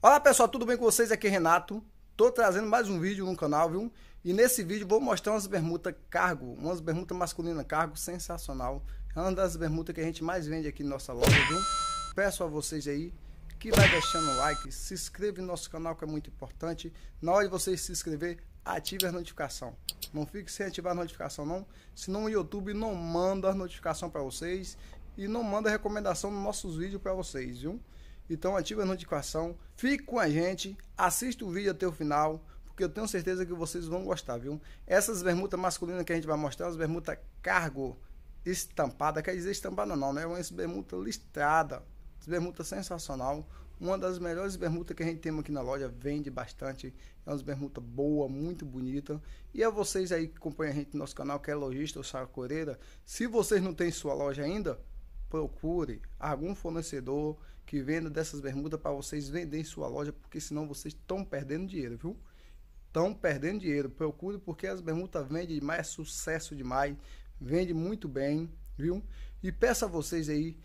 Olá pessoal, tudo bem com vocês? Aqui é Renato. Tô trazendo mais um vídeo no canal, viu? E nesse vídeo vou mostrar umas bermudas cargo, umas bermudas masculinas cargo sensacional. É uma das bermudas que a gente mais vende aqui na nossa loja, viu? Peço a vocês aí que vai deixando o like, se inscreve no nosso canal que é muito importante. Na hora de vocês se inscrever, ative as notificação. Não fique sem ativar a notificação não, senão o YouTube não manda as notificação para vocês e não manda recomendação nos nossos vídeos para vocês, viu? Então ative a notificação, fique com a gente, assista o vídeo até o final, porque eu tenho certeza que vocês vão gostar, viu? Essas bermudas masculinas que a gente vai mostrar, as bermudas cargo estampada, quer dizer estampada não, né? Uma bermuda listrada, bermuda sensacional, uma das melhores bermudas que a gente tem aqui na loja, vende bastante, é uma bermuda boa, muito bonita. E a vocês aí que acompanham a gente no nosso canal, que é lojista ou sacoreira, se vocês não têm sua loja ainda, procure algum fornecedor que venda dessas bermudas para vocês venderem sua loja, porque senão vocês estão perdendo dinheiro, viu? Estão perdendo dinheiro. Procure porque as bermudas vendem demais, é sucesso demais, vende muito bem, viu? E peço a vocês aí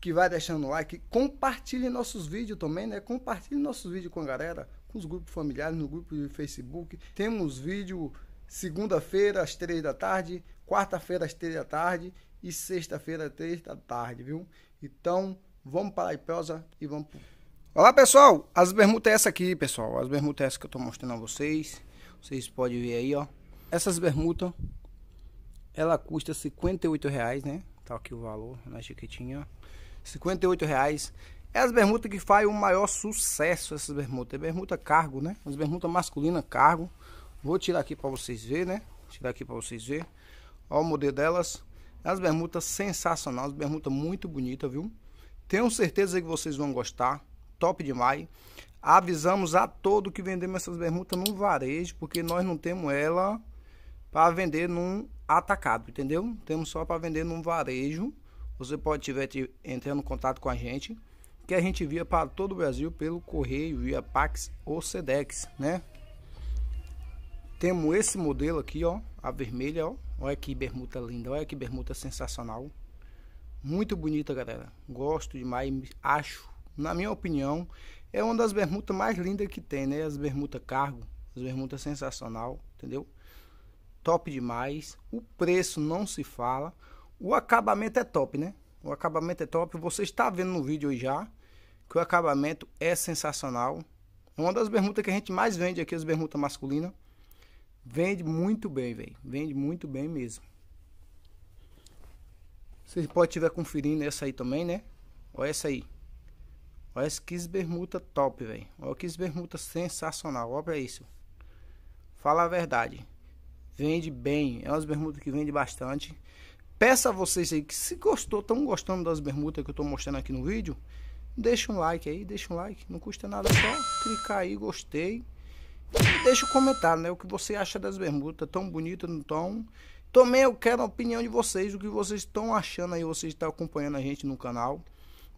que vai deixando like, compartilhe nossos vídeos também, né? Compartilhe nossos vídeos com a galera, com os grupos familiares, no grupo de Facebook. Temos vídeo segunda-feira às três da tarde, quarta-feira às três da tarde e sexta-feira às três da tarde, viu? Então, vamos para a Iposa e vamos pro... Olá, pessoal! As bermudas é essa aqui, pessoal. As bermudas é essa que eu estou mostrando a vocês. Vocês podem ver aí, ó. Essas bermudas, ela custa 58 reais, né? Tá aqui o valor na chiquetinha, 58 reais. É as bermudas que faz o maior sucesso, essas bermudas. É bermuda cargo, né? As bermudas masculina cargo. Vou tirar aqui para vocês verem, né? Vou tirar aqui para vocês verem. Ó o modelo delas. As bermudas sensacionais as bermudas muito bonita, viu? Tenho certeza que vocês vão gostar. Top demais. Avisamos a todo que vendemos essas bermudas num varejo, porque nós não temos ela para vender num atacado, entendeu? Temos só para vender num varejo. Você pode tiver entrando em contato com a gente, que a gente via para todo o Brasil pelo correio, via Pax ou Sedex, né? Temos esse modelo aqui, ó, a vermelha, ó, Olha que bermuda linda, olha que bermuda sensacional. Muito bonita, galera. Gosto demais, acho, na minha opinião, é uma das bermudas mais lindas que tem, né? As bermudas cargo, as bermudas sensacional, entendeu? Top demais. O preço não se fala. O acabamento é top, né? O acabamento é top. Você está vendo no vídeo já que o acabamento é sensacional. É uma das bermudas que a gente mais vende aqui, as bermudas masculinas. Vende muito bem, velho. Vende muito bem mesmo. Você pode estiver conferindo essa aí também, né? Olha essa aí. Olha essa Kiss Bermuda top, velho. Olha que Bermuda sensacional. Olha pra isso. Fala a verdade. Vende bem. É umas bermudas que vende bastante. Peço a vocês aí que se gostou, estão gostando das bermudas que eu tô mostrando aqui no vídeo, deixa um like aí, deixa um like. Não custa nada, só clicar aí, gostei deixa o um comentário, né? O que você acha das bermudas, tão bonita, não tão? Também eu quero a opinião de vocês, o que vocês estão achando aí, vocês estão tá acompanhando a gente no canal.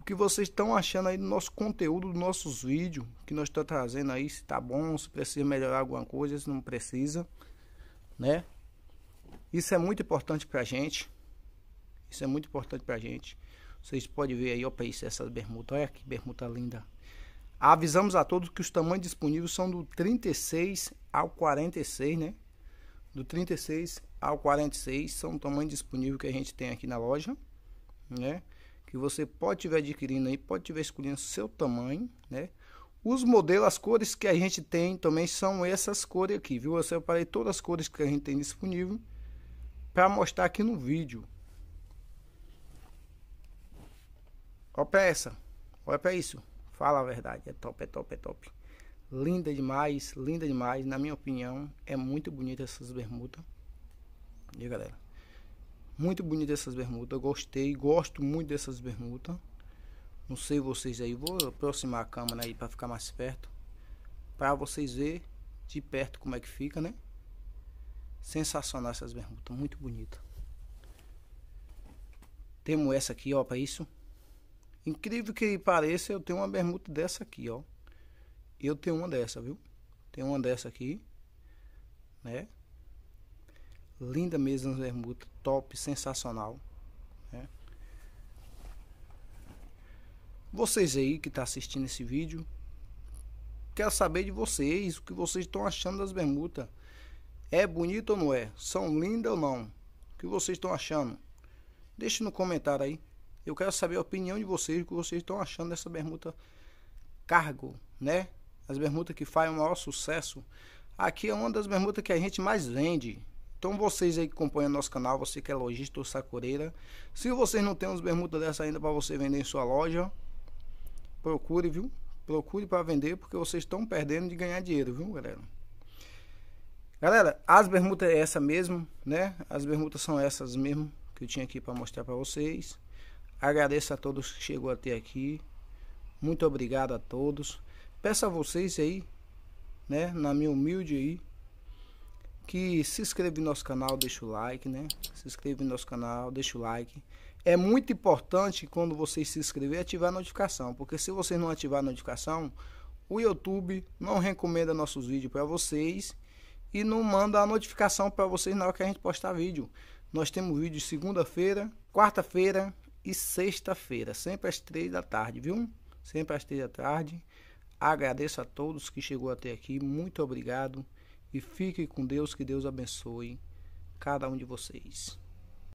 O que vocês estão achando aí do nosso conteúdo, dos nossos vídeos que nós estamos tá trazendo aí, se tá bom, se precisa melhorar alguma coisa, se não precisa, né? Isso é muito importante pra gente. Isso é muito importante pra gente. Vocês podem ver aí, ó, pra isso, essas bermudas. Olha que bermuda linda. Avisamos a todos que os tamanhos disponíveis são do 36 ao 46, né? Do 36 ao 46 são o tamanho disponível que a gente tem aqui na loja, né? Que você pode estiver adquirindo aí, pode estiver escolhendo seu tamanho, né? Os modelos, as cores que a gente tem também são essas cores aqui, viu? Eu separei todas as cores que a gente tem disponível para mostrar aqui no vídeo. Olha é para essa, olha para isso. Fala a verdade, é top, é top, é top. Linda demais, linda demais. Na minha opinião, é muito bonita essas bermudas. E galera, muito bonita essas bermudas. Gostei, gosto muito dessas bermudas. Não sei vocês aí, vou aproximar a câmera aí para ficar mais perto. Para vocês ver de perto como é que fica, né? Sensacional essas bermudas, muito bonita. Temos essa aqui, ó, para isso. Incrível que pareça, eu tenho uma bermuda dessa aqui, ó. Eu tenho uma dessa, viu? Tenho uma dessa aqui, né? Linda mesmo as bermudas, top, sensacional, né? Vocês aí que tá assistindo esse vídeo, quero saber de vocês, o que vocês estão achando das bermudas. É bonito ou não é? São lindas ou não? O que vocês estão achando? Deixe no comentário aí. Eu quero saber a opinião de vocês, o que vocês estão achando dessa bermuda cargo, né? As bermudas que fazem o maior sucesso. Aqui é uma das bermudas que a gente mais vende. Então vocês aí que acompanham nosso canal, você que é lojista ou sacoreira, se vocês não têm umas bermudas dessa ainda para você vender em sua loja, procure, viu? Procure para vender porque vocês estão perdendo de ganhar dinheiro, viu, galera? Galera, as bermudas é essa mesmo, né? As bermudas são essas mesmo que eu tinha aqui para mostrar para vocês. Agradeço a todos que chegou até aqui. Muito obrigado a todos. Peço a vocês aí, né, na minha humilde aí, que se inscreva no nosso canal, deixa o like, né? Se inscreva no nosso canal, deixa o like. É muito importante quando vocês se inscrever ativar a notificação, porque se vocês não ativar a notificação, o YouTube não recomenda nossos vídeos para vocês e não manda a notificação para vocês na hora que a gente postar vídeo. Nós temos vídeo segunda-feira, quarta-feira, e sexta-feira, sempre às três da tarde, viu? Sempre às três da tarde. Agradeço a todos que chegou até aqui. Muito obrigado e fique com Deus, que Deus abençoe cada um de vocês.